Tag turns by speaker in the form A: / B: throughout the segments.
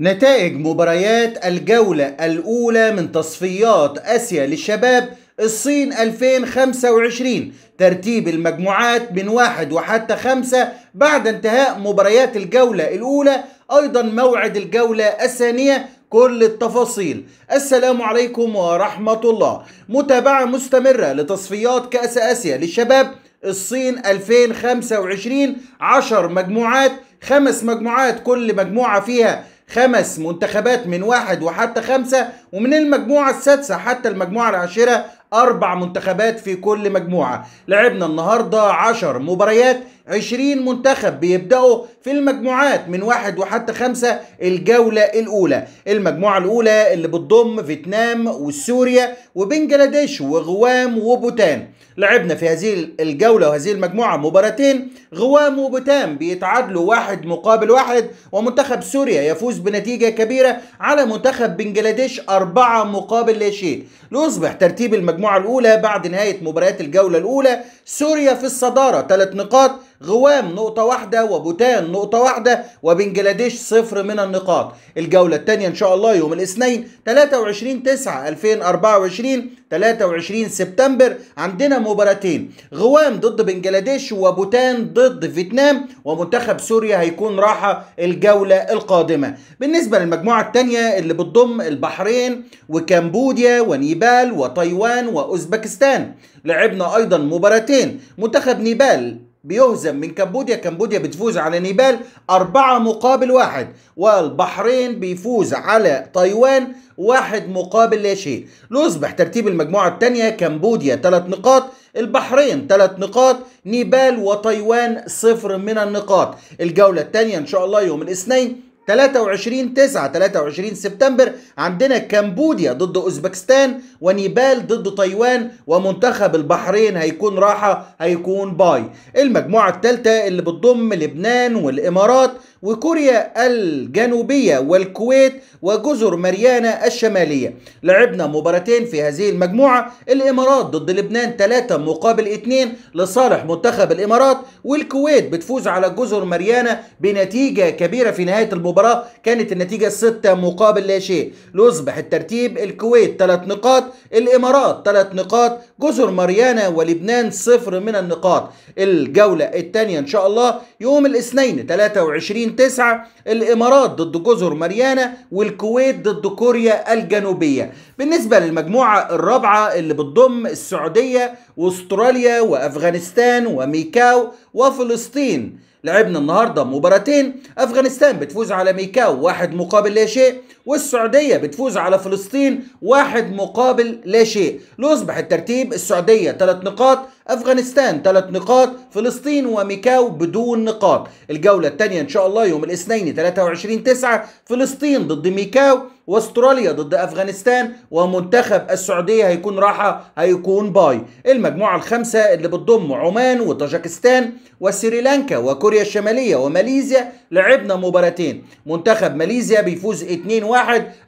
A: نتائج مباريات الجولة الأولى من تصفيات آسيا للشباب الصين 2025 ترتيب المجموعات من واحد وحتى خمسة بعد انتهاء مباريات الجولة الأولى أيضا موعد الجولة الثانية كل التفاصيل السلام عليكم ورحمة الله متابعة مستمرة لتصفيات كأس آسيا للشباب الصين 2025 10 مجموعات خمس مجموعات كل مجموعة فيها خمس منتخبات من واحد وحتى خمسة ومن المجموعة السادسة حتى المجموعة العاشرة أربع منتخبات في كل مجموعة لعبنا النهاردة عشر مباريات عشرين منتخب بيبدأوا في المجموعات من واحد وحتى خمسة الجولة الأولى المجموعة الأولى اللي بتضم فيتنام وسوريا وبنجلاديش وغوام وبوتان لعبنا في هذه الجولة وهذه المجموعة مباراتين غوام وبوتان بيتعادلوا واحد مقابل واحد ومنتخب سوريا يفوز بنتيجة كبيرة على منتخب بنجلاديش أربعة مقابل لا شيء ليصبح ترتيب المجموعة الأولى بعد نهاية مباريات الجولة الأولى سوريا في الصدارة ثلاث نقاط غوام نقطة واحدة وبوتان نقطة واحدة وبنجلاديش صفر من النقاط الجولة الثانية إن شاء الله يوم الاثنين 23 9 2024 23 سبتمبر عندنا مباراتين غوام ضد بنجلاديش وبوتان ضد فيتنام ومنتخب سوريا هيكون راحة الجولة القادمة بالنسبة للمجموعة الثانية اللي بتضم البحرين الفيتنام وكمبوديا ونيبال وتايوان وأوزبكستان لعبنا أيضا مباراتين منتخب نيبال بيهزم من كمبوديا كمبوديا بتفوز على نيبال أربعة مقابل واحد والبحرين بيفوز على تايوان واحد مقابل لا شيء ليصبح ترتيب المجموعة الثانية كمبوديا ثلاث نقاط البحرين ثلاث نقاط نيبال وتايوان صفر من النقاط الجولة الثانية إن شاء الله يوم الاثنين 23 9 23 سبتمبر عندنا كمبوديا ضد اوزبكستان ونيبال ضد تايوان ومنتخب البحرين هيكون راحه هيكون باي المجموعه الثالثه اللي بتضم لبنان والامارات وكوريا الجنوبية والكويت وجزر مريانا الشمالية لعبنا مباراتين في هذه المجموعة الإمارات ضد لبنان 3 مقابل 2 لصالح منتخب الإمارات والكويت بتفوز على جزر مريانا بنتيجة كبيرة في نهاية المباراة المباراة كانت النتيجة 6 مقابل لا شيء ليصبح الترتيب الكويت 3 نقاط الإمارات 3 نقاط جزر ماريانا ولبنان صفر من النقاط الجولة الثانية إن شاء الله يوم الاثنين 23 9 الإمارات ضد جزر ماريانا والكويت ضد كوريا الجنوبية بالنسبة للمجموعة الرابعة اللي بتضم السعودية واستراليا وأفغانستان وميكاو وفلسطين لعبنا النهارده مباراتين افغانستان بتفوز على ميكاو واحد مقابل لا شيء والسعوديه بتفوز على فلسطين واحد مقابل لا شيء ليصبح الترتيب السعوديه 3 نقاط أفغانستان ثلاث نقاط فلسطين وميكاو بدون نقاط الجولة الثانية إن شاء الله يوم الاثنين 23 9 فلسطين ضد ميكاو واستراليا ضد افغانستان ومنتخب السعوديه هيكون راحه هيكون باي المجموعه الخامسه اللي بتضم عمان وطاجكستان وسريلانكا وكوريا الشماليه وماليزيا لعبنا مباراتين منتخب ماليزيا بيفوز 2-1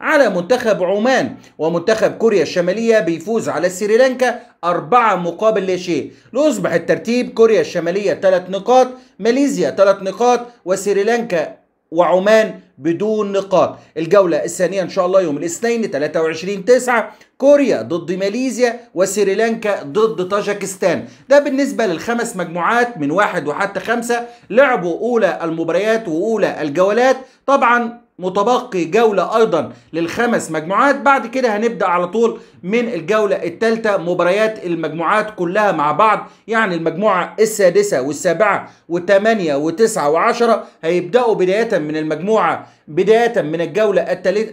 A: على منتخب عمان ومنتخب كوريا الشماليه بيفوز على سريلانكا أربعة مقابل لا شيء ليصبح الترتيب كوريا الشمالية ثلاث نقاط ماليزيا ثلاث نقاط وسريلانكا وعمان بدون نقاط الجولة الثانية إن شاء الله يوم الاثنين 23 9 كوريا ضد ماليزيا وسريلانكا ضد طاجكستان ده بالنسبة للخمس مجموعات من واحد وحتى خمسة لعبوا أولى المباريات وأولى الجولات طبعا متبقي جولة أيضا للخمس مجموعات بعد كده هنبدأ على طول من الجولة الثالثة مباريات المجموعات كلها مع بعض يعني المجموعة السادسة والسابعة والثمانية والتسعة وعشرة هيبدأوا بداية من المجموعة بداية من الجولة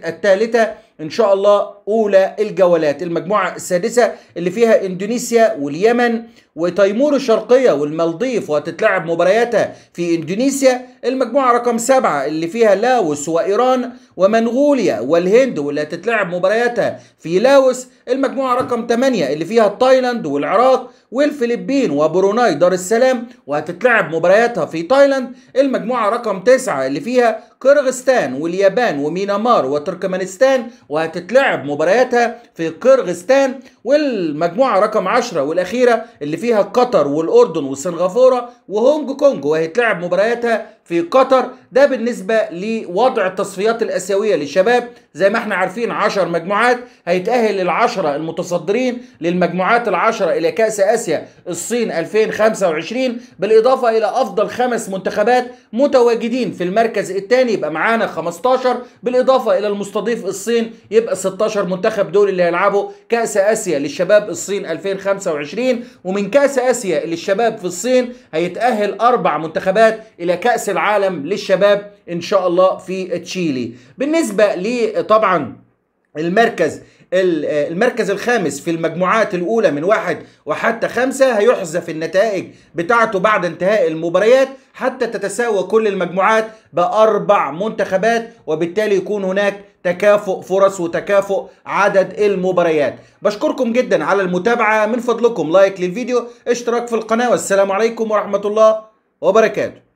A: الثالثة إن شاء الله أولى الجولات المجموعة السادسة اللي فيها إندونيسيا واليمن وتيمور الشرقية والمالديف وهتتلعب مبارياتها في إندونيسيا المجموعة رقم سبعة اللي فيها لاوس وإيران ومنغوليا والهند واللي هتتلعب مبارياتها في لاوس المجموعة رقم ثمانية اللي فيها تايلاند والعراق والفلبين وبروناي دار السلام وهتتلعب مبارياتها في تايلاند المجموعة رقم تسعة اللي فيها كرغستان باكستان واليابان ومينامار وتركمانستان وهتتلعب مبارياتها في قرغستان والمجموعة رقم 10 والأخيرة اللي فيها قطر والأردن وسنغافورة وهونج كونج وهيتلعب مبارياتها في قطر ده بالنسبة لوضع التصفيات الأسيوية للشباب زي ما احنا عارفين 10 مجموعات هيتأهل العشرة المتصدرين للمجموعات العشرة إلى كأس آسيا الصين 2025 بالإضافة إلى أفضل خمس منتخبات متواجدين في المركز الثاني يبقى معانا 15 بالإضافة إلى المستضيف الصين يبقى 16 منتخب دول اللي هيلعبوا كأس آسيا للشباب الصين 2025 ومن كأس آسيا للشباب في الصين هيتأهل أربع منتخبات إلى كأس العالم للشباب ان شاء الله في تشيلي بالنسبه لطبعا المركز المركز الخامس في المجموعات الأولى من واحد وحتى خمسة هيحذف النتائج بتاعته بعد انتهاء المباريات حتى تتساوى كل المجموعات بأربع منتخبات وبالتالي يكون هناك تكافؤ فرص وتكافؤ عدد المباريات بشكركم جدا على المتابعة من فضلكم لايك للفيديو اشتراك في القناة والسلام عليكم ورحمة الله وبركاته